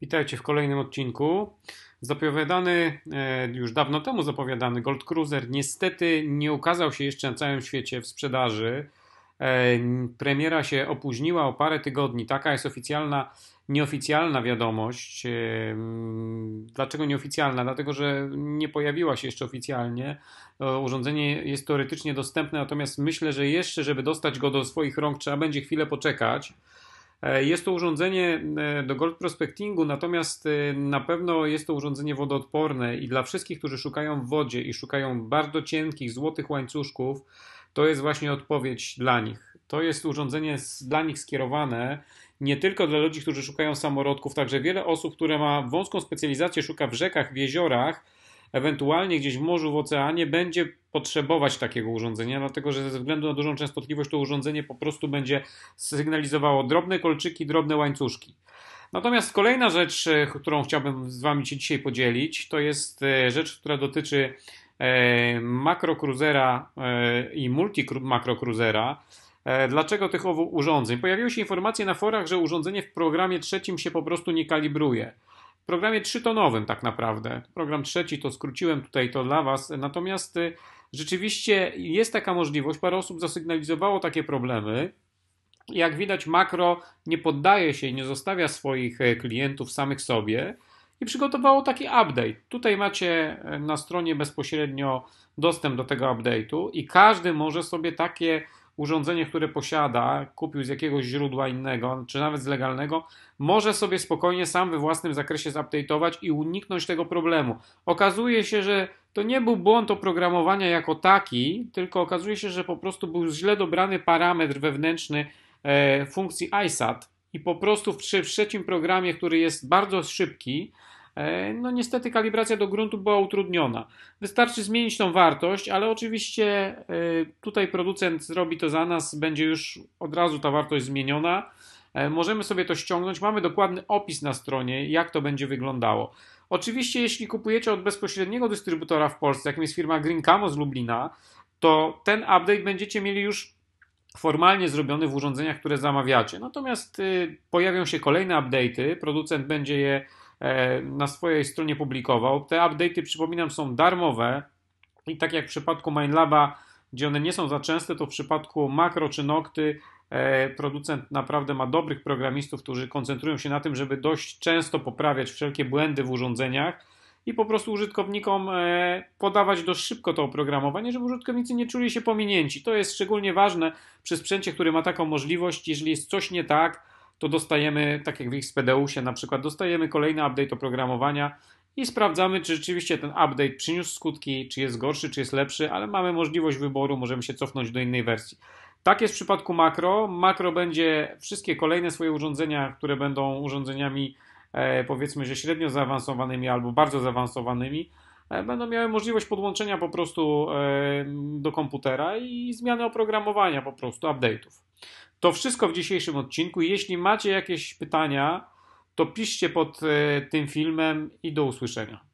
Witajcie w kolejnym odcinku. Zapowiadany, e, już dawno temu zapowiadany Gold Cruiser niestety nie ukazał się jeszcze na całym świecie w sprzedaży. E, premiera się opóźniła o parę tygodni. Taka jest oficjalna, nieoficjalna wiadomość. E, dlaczego nieoficjalna? Dlatego, że nie pojawiła się jeszcze oficjalnie. Urządzenie jest teoretycznie dostępne, natomiast myślę, że jeszcze, żeby dostać go do swoich rąk, trzeba będzie chwilę poczekać. E, jest to urządzenie e, do gold prospectingu, natomiast e, na pewno jest to urządzenie wodoodporne i dla wszystkich, którzy szukają w wodzie i szukają bardzo cienkich, złotych łańcuszków, to jest właśnie odpowiedź dla nich. To jest urządzenie dla nich skierowane nie tylko dla ludzi, którzy szukają samorodków, także wiele osób, które ma wąską specjalizację, szuka w rzekach, w jeziorach ewentualnie gdzieś w morzu, w oceanie będzie potrzebować takiego urządzenia, dlatego że ze względu na dużą częstotliwość to urządzenie po prostu będzie sygnalizowało drobne kolczyki, drobne łańcuszki. Natomiast kolejna rzecz, e, którą chciałbym z Wami się dzisiaj podzielić, to jest e, rzecz, która dotyczy e, makrokruzera i multi makrocruisera. Dlaczego tych urządzeń? Pojawiły się informacje na forach, że urządzenie w programie trzecim się po prostu nie kalibruje programie trzytonowym tak naprawdę. Program trzeci to skróciłem tutaj to dla Was, natomiast y, rzeczywiście jest taka możliwość, parę osób zasygnalizowało takie problemy. Jak widać, makro nie poddaje się i nie zostawia swoich y, klientów samych sobie i przygotowało taki update. Tutaj macie y, na stronie bezpośrednio dostęp do tego update'u i każdy może sobie takie urządzenie, które posiada, kupił z jakiegoś źródła innego, czy nawet z legalnego, może sobie spokojnie sam we własnym zakresie zupdate'ować i uniknąć tego problemu. Okazuje się, że to nie był błąd oprogramowania jako taki, tylko okazuje się, że po prostu był źle dobrany parametr wewnętrzny e, funkcji ISAT i po prostu w, w trzecim programie, który jest bardzo szybki, E, no niestety kalibracja do gruntu była utrudniona. Wystarczy zmienić tą wartość, ale oczywiście e, tutaj producent zrobi to za nas, będzie już od razu ta wartość zmieniona. E, możemy sobie to ściągnąć, mamy dokładny opis na stronie, jak to będzie wyglądało. Oczywiście, jeśli kupujecie od bezpośredniego dystrybutora w Polsce, jakim jest firma Green Camo z Lublina, to ten update będziecie mieli już formalnie zrobiony w urządzeniach, które zamawiacie. Natomiast y, pojawią się kolejne update'y, producent będzie je E, na swojej stronie publikował. Te update'y, przypominam, są darmowe i tak jak w przypadku MindLaba, gdzie one nie są za częste, to w przypadku Makro czy Nokty e, producent naprawdę ma dobrych programistów, którzy koncentrują się na tym, żeby dość często poprawiać wszelkie błędy w urządzeniach i po prostu użytkownikom e, podawać dość szybko to oprogramowanie, żeby użytkownicy nie czuli się pominięci. To jest szczególnie ważne przy sprzęcie, który ma taką możliwość, jeżeli jest coś nie tak, to dostajemy, tak jak w XPDU-sie na przykład, dostajemy kolejny update oprogramowania i sprawdzamy, czy rzeczywiście ten update przyniósł skutki, czy jest gorszy, czy jest lepszy, ale mamy możliwość wyboru, możemy się cofnąć do innej wersji. Tak jest w przypadku makro. Makro będzie wszystkie kolejne swoje urządzenia, które będą urządzeniami e, powiedzmy, że średnio zaawansowanymi albo bardzo zaawansowanymi, e, będą miały możliwość podłączenia po prostu e, do komputera i zmiany oprogramowania po prostu, update'ów. To wszystko w dzisiejszym odcinku. Jeśli macie jakieś pytania, to piszcie pod e, tym filmem i do usłyszenia.